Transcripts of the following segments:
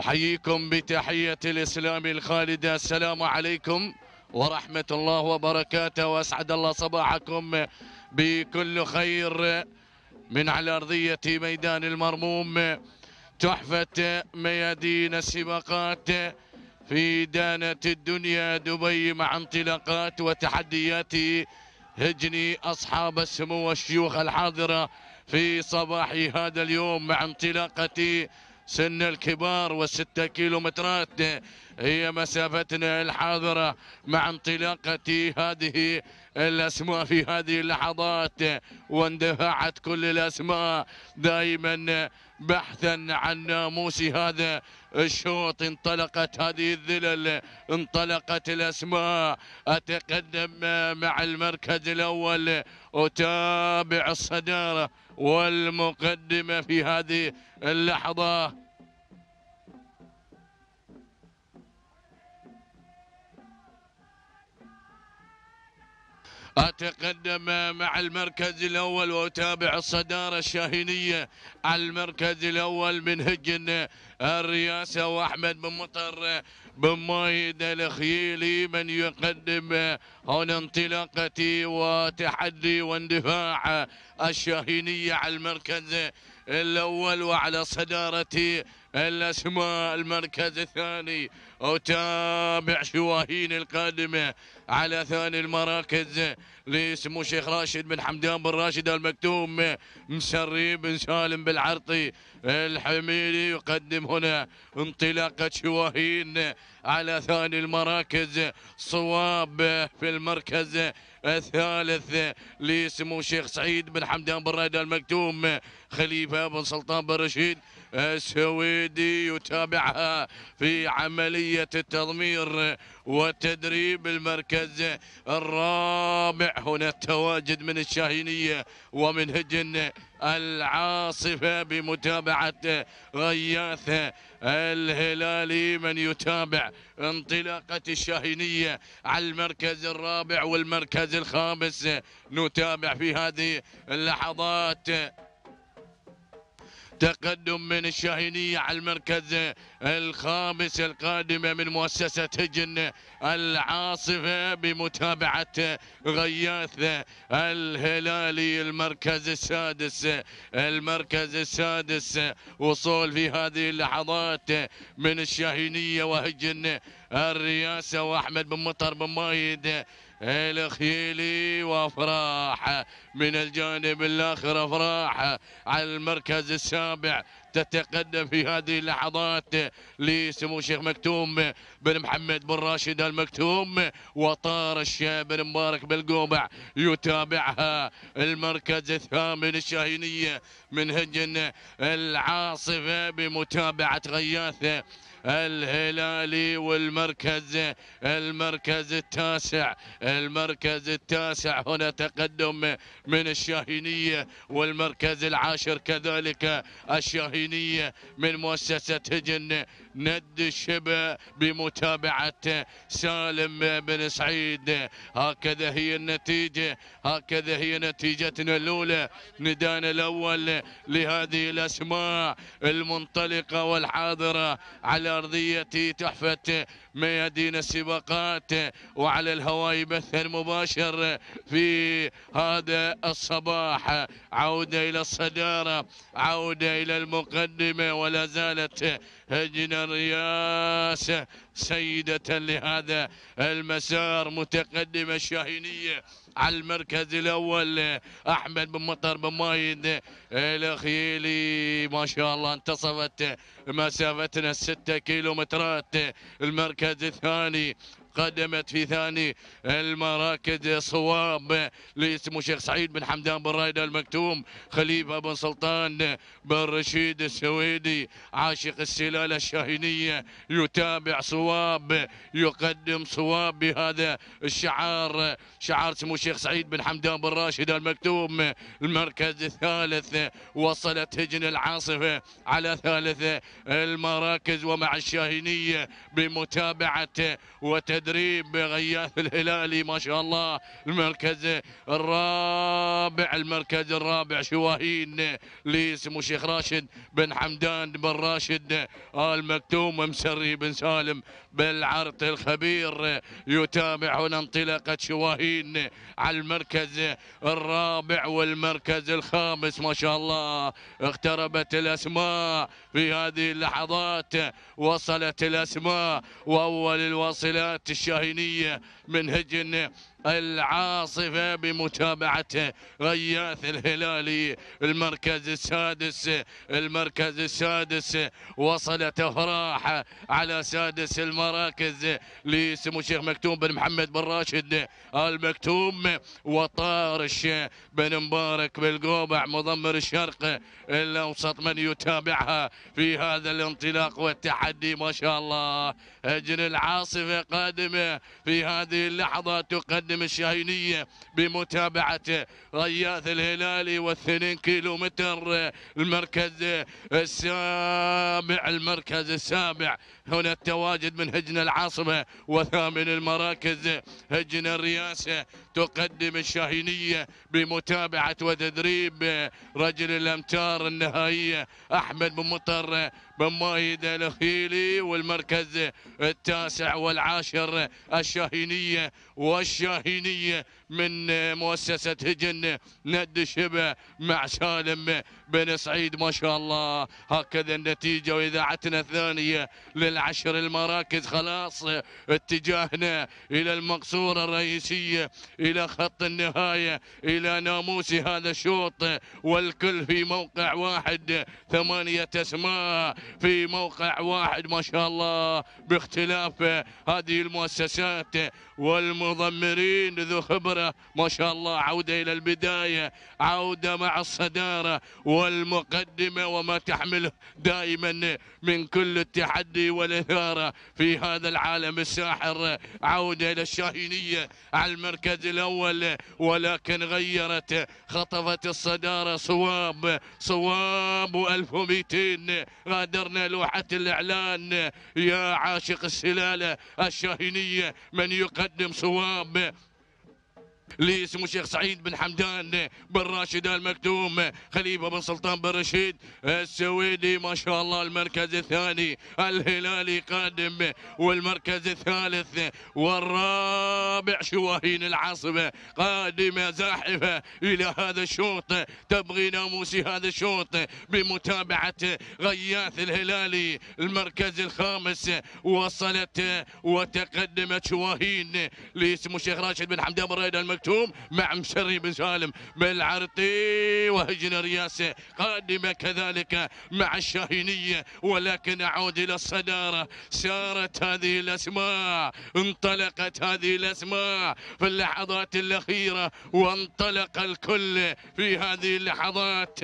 أحييكم بتحية الإسلام الخالدة السلام عليكم ورحمة الله وبركاته وأسعد الله صباحكم بكل خير من على أرضية ميدان المرموم تحفة ميادين السباقات في دانة الدنيا دبي مع انطلاقات وتحديات هجني أصحاب السمو والشيوخ الحاضرة في صباح هذا اليوم مع انطلاقة سن الكبار والستة كيلومترات هي مسافتنا الحاضرة مع انطلاقة هذه الأسماء في هذه اللحظات واندفعت كل الأسماء دائما بحثا عن ناموس هذا الشوط انطلقت هذه الذلل انطلقت الأسماء أتقدم مع المركز الأول أتابع الصدارة والمقدمة في هذه اللحظة أتقدم مع المركز الأول وأتابع الصدارة الشاهينية المركز الأول من هجن الرئاسة وأحمد بن مطر بمايد الخيلي من يقدم هنا انطلاقة وتحدي واندفاع الشاهينية على المركز الأول وعلى صدارة الأسماء المركز الثاني وتابع شواهين القادمة على ثاني المراكز لسمو الشيخ راشد بن حمدان بن راشد المكتوم مسري بن سالم بالعرطي الحميدي يقدم هنا انطلاقة شواهين على ثاني المراكز صواب في المركز الثالث لسمو الشيخ سعيد بن حمدان بن رايد المكتوم خليفه بن سلطان بن رشيد السويدي يتابعها في عملية التضمير وتدريب المركز الرابع هنا التواجد من الشاهينية ومن هجن العاصفة بمتابعة غياث الهلالي من يتابع انطلاقة الشاهينية على المركز الرابع والمركز الخامس نتابع في هذه اللحظات تقدم من الشاهينية على المركز الخامس القادمة من مؤسسة هجن العاصفة بمتابعة غياث الهلالي المركز السادس المركز السادس وصول في هذه اللحظات من الشاهينية وهجن الرئاسة وأحمد بن مطر بن مايد الخيلي وافراح من الجانب الاخر افراح على المركز السابع تتقدم في هذه اللحظات لسمو الشيخ مكتوم بن محمد بن راشد المكتوم الشيخ بن مبارك بالقوبع يتابعها المركز الثامن الشاهينيه من هجن العاصفه بمتابعه غياثه الهلالي والمركز المركز التاسع المركز التاسع هنا تقدم من الشاهينية والمركز العاشر كذلك الشاهينية من مؤسسة هجن ند الشبه بمتابعة سالم بن سعيد هكذا هي النتيجة هكذا هي نتيجتنا الأولى ندانا الأول لهذه الأسماء المنطلقة والحاضرة على الارضيه تحفه ميادين السباقات وعلى الهواء يبث مباشر في هذا الصباح عودة إلى الصدارة عودة إلى المقدمة ولا زالت هجنا الرياس سيدة لهذا المسار متقدمة الشاهينية على المركز الأول أحمد بن مطر بن مايد الأخيلي ما شاء الله انتصفت مسافتنا الستة كيلومترات المركز المركز الثاني قدمت في ثاني المراكز صواب لاسمه شيخ سعيد بن حمدان بن رايد المكتوم خليفه بن سلطان بن رشيد السويدي عاشق السلاله الشاهينيه يتابع صواب يقدم صواب بهذا الشعار شعار سمو الشيخ سعيد بن حمدان بن راشد المكتوم المركز الثالث وصلت هجن العاصفه على ثالث المراكز ومع الشاهينيه بمتابعه وتدريب تدريب غياث الهلالي ما شاء الله المركز الرابع المركز الرابع شواهين لسمو الشيخ راشد بن حمدان بن راشد آل مكتوم مسري بن سالم بالعرض الخبير يتابع هنا انطلاقة شواهين على المركز الرابع والمركز الخامس ما شاء الله اقتربت الأسماء في هذه اللحظات وصلت الأسماء وأول الواصلات الشاهينية من هجن العاصفة بمتابعة غياث الهلالي المركز السادس المركز السادس وصلت افراح على سادس المراكز لسمو الشيخ مكتوم بن محمد بن راشد المكتوم وطارش بن مبارك بالقوبع مضمر الشرق الاوسط من يتابعها في هذا الانطلاق والتحدي ما شاء الله هجن العاصفة قادمة في هذه اللحظة تقدم مقدم الشاهينية بمتابعة رياث الهلالي والثنين كيلو متر المركز السابع المركز السابع هنا التواجد من هجنة العاصمة وثامن المراكز هجنة الرئاسة تقدم الشاهينية بمتابعة وتدريب رجل الأمتار النهائية أحمد بن مطر بن مايد الخيلي والمركز التاسع والعاشر الشاهينية والشاهينية من مؤسسة هجن ند الشبع مع سالم بن سعيد ما شاء الله هكذا النتيجة وإذاعتنا الثانية للعشر المراكز خلاص اتجاهنا إلى المقصورة الرئيسية إلى خط النهاية إلى ناموس هذا الشوط والكل في موقع واحد ثمانية أسماء في موقع واحد ما شاء الله باختلاف هذه المؤسسات والمضمرين ذو خبرة الصدارة ما شاء الله عودة إلى البداية عودة مع الصدارة والمقدمة وما تحمله دائما من كل التحدي والإثارة في هذا العالم الساحر عودة إلى الشاهينية على المركز الأول ولكن غيرت خطفت الصدارة صواب صواب و 1200 غادرنا لوحة الإعلان يا عاشق السلالة الشاهينية من يقدم صواب لسمو الشيخ سعيد بن حمدان بن راشد المكتوم خليفه بن سلطان بن رشيد السويدي ما شاء الله المركز الثاني الهلالي قادم والمركز الثالث والرابع شواهين العاصمه قادمه زاحفه الى هذا الشوط تبغي ناموسي هذا الشوط بمتابعه غياث الهلالي المركز الخامس وصلت وتقدمت شواهين لسمو الشيخ راشد بن حمدان بن راشد المكتوم الكلثوم مع مشري بن سالم بالعرطي وهجن رياسه قادمه كذلك مع الشاهينيه ولكن اعود الى الصداره سارت هذه الاسماء انطلقت هذه الاسماء في اللحظات الاخيره وانطلق الكل في هذه اللحظات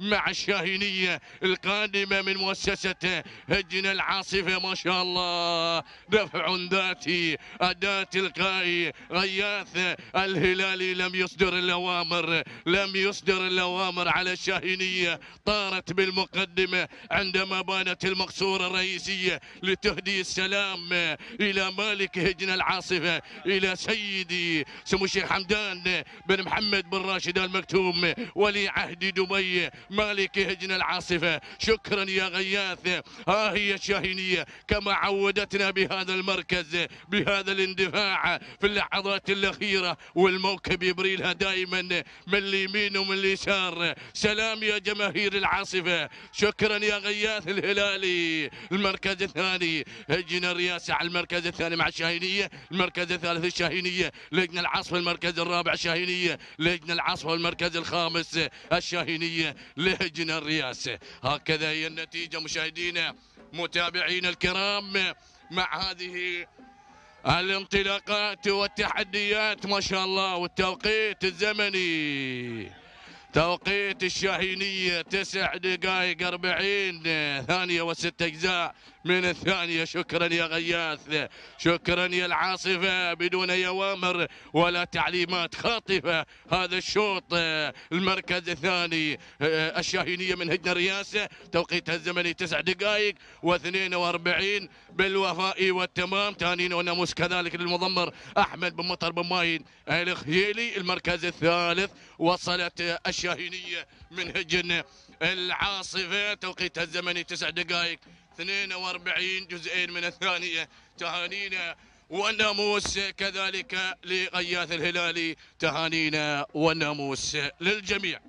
مع الشاهينيه القادمه من مؤسسه هجن العاصفه ما شاء الله دفع ذاتي اداه تلقائي غياث الهلالي لم يصدر الأوامر لم يصدر الأوامر على الشاهينية طارت بالمقدمة عندما بانت المقصورة الرئيسية لتهدي السلام إلى مالك هجن العاصفة إلى سيدي سمو الشيخ حمدان بن محمد بن راشد المكتوم ولي عهد دبي مالك هجن العاصفة شكرا يا غياث ها هي الشاهينية كما عودتنا بهذا المركز بهذا الاندفاع في اللحظات الأخيرة و والموكب يبري لها دائما من اليمين ومن اليسار سلام يا جماهير العاصفة شكرا يا غياث الهلالي المركز الثاني هجنا الرياسة على المركز الثاني مع الشاهينية المركز الثالث الشاهينية لجنة العاصفة المركز الرابع الشاهينية لجنة العاصفة المركز الخامس الشاهينية لهجنا الرياسة هكذا هي النتيجة مشاهدينا متابعينا الكرام مع هذه الانطلاقات والتحديات ما شاء الله والتوقيت الزمني توقيت الشاهينية تسع دقائق أربعين ثانية وست أجزاء من الثانية شكرا يا غياث شكرا يا العاصفة بدون أي أوامر ولا تعليمات خاطفة هذا الشوط آه، المركز الثاني الشاهينية آه، من هجنة رياسة توقيتها الزمني تسع دقائق و42 بالوفاء والتمام تانين وناموس كذلك للمضمر أحمد بن مطر بن ماين الخيلي المركز الثالث وصلت الشاهينية من هجنة العاصفة توقيتها الزمني تسع دقائق 42 جزئين من الثانية تهانينا والناموس كذلك لغياث الهلالي تهانينا والناموس للجميع